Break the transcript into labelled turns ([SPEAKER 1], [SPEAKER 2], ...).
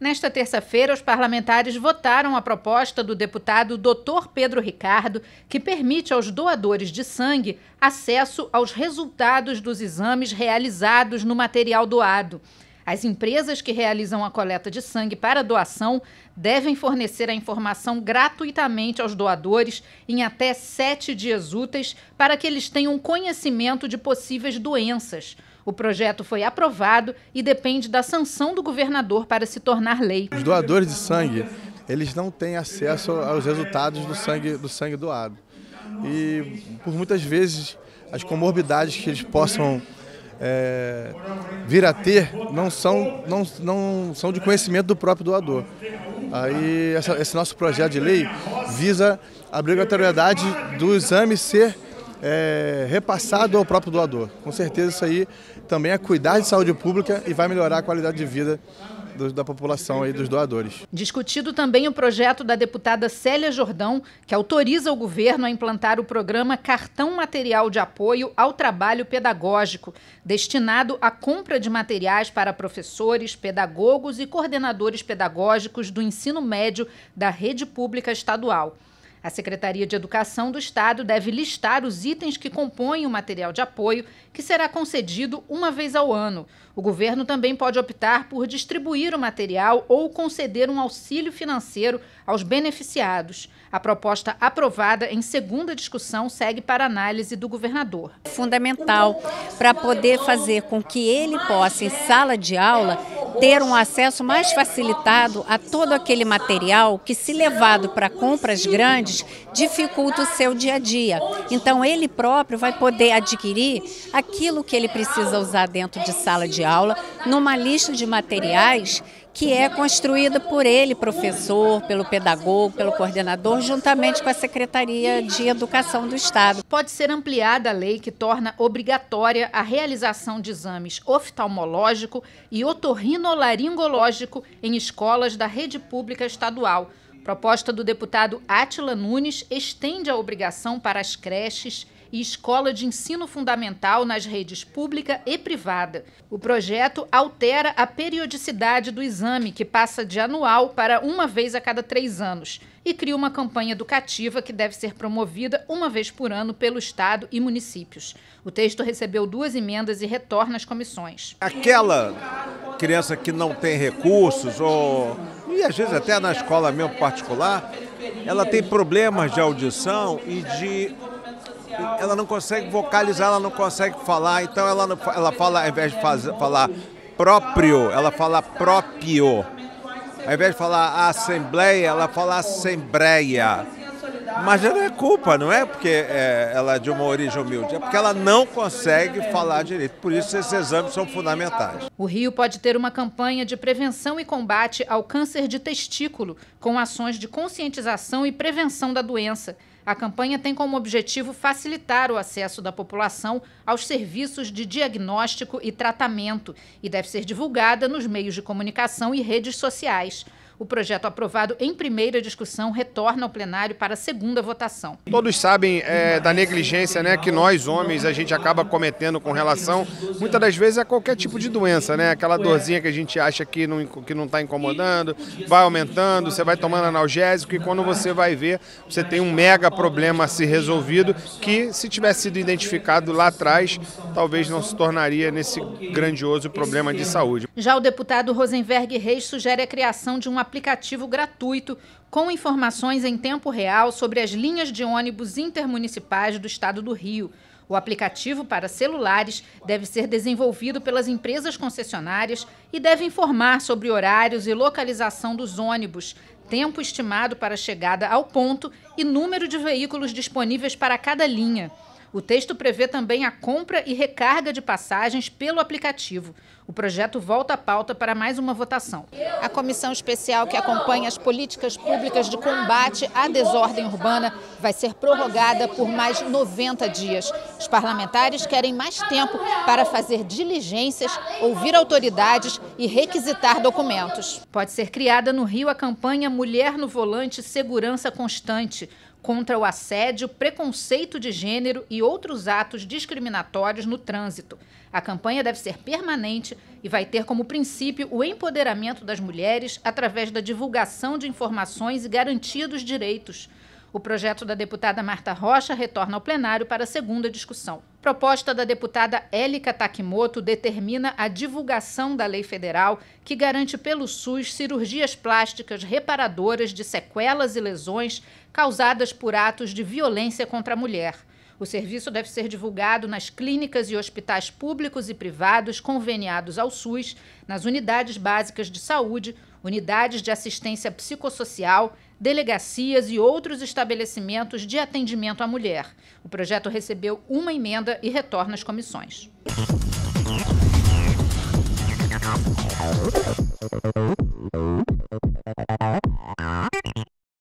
[SPEAKER 1] Nesta terça-feira, os parlamentares votaram a proposta do deputado Dr. Pedro Ricardo, que permite aos doadores de sangue acesso aos resultados dos exames realizados no material doado. As empresas que realizam a coleta de sangue para doação devem fornecer a informação gratuitamente aos doadores em até sete dias úteis para que eles tenham conhecimento de possíveis doenças. O projeto foi aprovado e depende da sanção do governador para se tornar lei. Os doadores de sangue, eles não têm acesso aos resultados do sangue, do sangue doado. E por muitas vezes as comorbidades que eles possam é, vir a ter não são, não, não são de conhecimento do próprio doador. Aí essa, esse nosso projeto de lei visa a obrigatoriedade do exame ser é, repassado ao próprio doador. Com certeza isso aí também é cuidar de saúde pública e vai melhorar a qualidade de vida do, da população e dos doadores. Discutido também o projeto da deputada Célia Jordão, que autoriza o governo a implantar o programa Cartão Material de Apoio ao Trabalho Pedagógico, destinado à compra de materiais para professores, pedagogos e coordenadores pedagógicos do ensino médio da rede pública estadual. A Secretaria de Educação do Estado deve listar os itens que compõem o material de apoio, que será concedido uma vez ao ano. O governo também pode optar por distribuir o material ou conceder um auxílio financeiro aos beneficiados. A proposta aprovada em segunda discussão segue para análise do governador. Fundamental para poder fazer com que ele possa, em sala de aula, ter um acesso mais facilitado a todo aquele material que, se levado para compras grandes, dificulta o seu dia a dia. Então, ele próprio vai poder adquirir aquilo que ele precisa usar dentro de sala de aula, numa lista de materiais que é construída por ele, professor, pelo pedagogo, pelo coordenador, juntamente com a Secretaria de Educação do Estado. Pode ser ampliada a lei que torna obrigatória a realização de exames oftalmológico e otorrinolaringológico em escolas da rede pública estadual. Proposta do deputado Atila Nunes estende a obrigação para as creches e escola de ensino fundamental nas redes pública e privada. O projeto altera a periodicidade do exame, que passa de anual para uma vez a cada três anos, e cria uma campanha educativa que deve ser promovida uma vez por ano pelo Estado e municípios. O texto recebeu duas emendas e retorna às comissões. Aquela criança que não tem recursos, ou e às vezes até na escola mesmo particular, ela tem problemas de audição e de ela não consegue vocalizar, ela não consegue falar, então ela, não, ela fala, ao invés de fazer, falar próprio, ela fala próprio. Ao invés de falar assembleia, ela fala assembleia. Mas não é culpa, não é porque é, ela é de uma origem humilde, é porque ela não consegue falar direito. Por isso, esses exames são fundamentais. O Rio pode ter uma campanha de prevenção e combate ao câncer de testículo, com ações de conscientização e prevenção da doença. A campanha tem como objetivo facilitar o acesso da população aos serviços de diagnóstico e tratamento e deve ser divulgada nos meios de comunicação e redes sociais. O projeto aprovado em primeira discussão retorna ao plenário para segunda votação. Todos sabem é, da negligência né, que nós, homens, a gente acaba cometendo com relação, muitas das vezes, a qualquer tipo de doença, né? Aquela dorzinha que a gente acha que não está que não tá incomodando, vai aumentando, você vai tomando analgésico e quando você vai ver, você tem um mega problema a ser resolvido que, se tivesse sido identificado lá atrás, talvez não se tornaria nesse grandioso problema de saúde. Já o deputado Rosenberg Reis sugere a criação de uma aplicativo gratuito com informações em tempo real sobre as linhas de ônibus intermunicipais do estado do Rio. O aplicativo para celulares deve ser desenvolvido pelas empresas concessionárias e deve informar sobre horários e localização dos ônibus, tempo estimado para chegada ao ponto e número de veículos disponíveis para cada linha. O texto prevê também a compra e recarga de passagens pelo aplicativo. O projeto volta à pauta para mais uma votação. A comissão especial que acompanha as políticas públicas de combate à desordem urbana vai ser prorrogada por mais 90 dias. Os parlamentares querem mais tempo para fazer diligências, ouvir autoridades e requisitar documentos. Pode ser criada no Rio a campanha Mulher no Volante Segurança Constante contra o assédio, preconceito de gênero e outros atos discriminatórios no trânsito. A campanha deve ser permanente e vai ter como princípio o empoderamento das mulheres através da divulgação de informações e garantia dos direitos. O projeto da deputada Marta Rocha retorna ao plenário para a segunda discussão. Proposta da deputada Élica Takimoto determina a divulgação da lei federal que garante pelo SUS cirurgias plásticas reparadoras de sequelas e lesões causadas por atos de violência contra a mulher. O serviço deve ser divulgado nas clínicas e hospitais públicos e privados conveniados ao SUS, nas unidades básicas de saúde, unidades de assistência psicossocial, delegacias e outros estabelecimentos de atendimento à mulher. O projeto recebeu uma emenda e retorna às comissões.